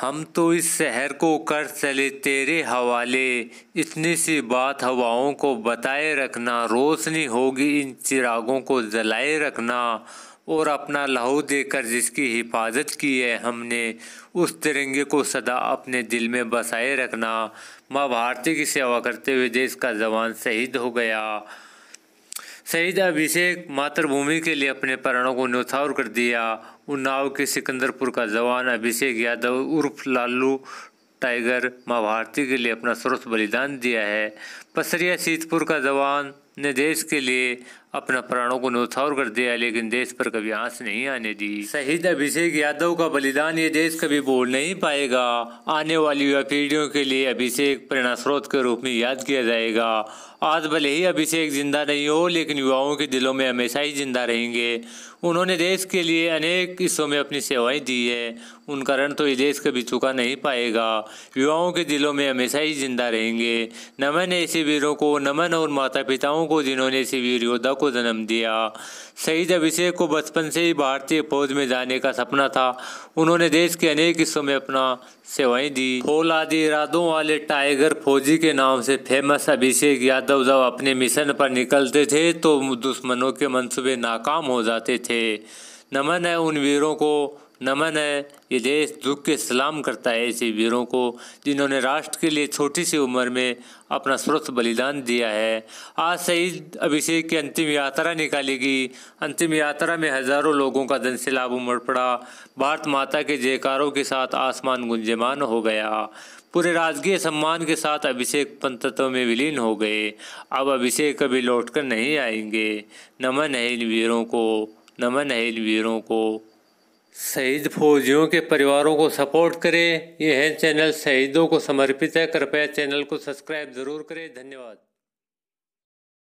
हम तो इस शहर को कर चले तेरे हवाले इतनी सी बात हवाओं को बताए रखना रोशनी होगी इन चिरागों को जलाए रखना और अपना लहू देकर जिसकी हिफाजत की है हमने उस तिरंगे को सदा अपने दिल में बसाए रखना माँ भारती की सेवा करते हुए देश का जवान शहीद हो गया शहीद अभिषेक मातृभूमि के लिए अपने प्राणों को न्यौछावर कर दिया उन्नाव के सिकंदरपुर का जवान अभिषेक यादव उर्फ लालू टाइगर माँ भारती के लिए अपना सर्वस्व बलिदान दिया है पसरिया सीतपुर का जवान ने देश के लिए अपना प्राणों को नौछावर कर दिया लेकिन देश पर कभी आंस नहीं आने दी शहीद अभिषेक यादव का बलिदान ये देश कभी भूल नहीं पाएगा आने वाली युवा पीढ़ियों के लिए अभिषेक प्रेरणा स्रोत के रूप में याद किया जाएगा आज भले ही अभिषेक जिंदा नहीं हो लेकिन युवाओं के दिलों में हमेशा ही जिंदा रहेंगे उन्होंने देश के लिए अनेक हिस्सों में अपनी सेवाएं दी है उनका ऋण तो ये देश कभी चुका नहीं पाएगा युवाओं के दिलों में हमेशा ही जिंदा रहेंगे नमन ऐसे वीरों को नमन और माता पिताओं लोगों को जिन्होंने शिवीर योद्धा को जन्म दिया शहीद अभिषेक को बचपन से ही भारतीय फौज में जाने का सपना था उन्होंने देश के अनेक हिस्सों में अपना सेवाएं दी आदि इरादों वाले टाइगर फौजी के नाम से फेमस अभिषेक यादव जब अपने मिशन पर निकलते थे तो दुश्मनों के मनसूबे नाकाम हो जाते थे नमन है उन वीरों को नमन है ये देश दुख के सलाम करता है ऐसे वीरों को जिन्होंने राष्ट्र के लिए छोटी सी उम्र में अपना सर्वस्व बलिदान दिया है आज शहीद अभिषेक की अंतिम यात्रा निकालेगी अंतिम यात्रा में हजारों लोगों का धन से लाभ उमड़ पड़ा भारत माता के जयकारों के साथ आसमान गुंजमान हो गया पूरे राजकीय सम्मान के साथ अभिषेक पंतत्व में विलीन हो गए अब अभिषेक कभी लौट नहीं आएंगे नमन है इन वीरों को नमन है इन वीरों को शहीद फौजियों के परिवारों को सपोर्ट करें यह चैनल शहीदों को समर्पित है कृपया चैनल को सब्सक्राइब जरूर करें धन्यवाद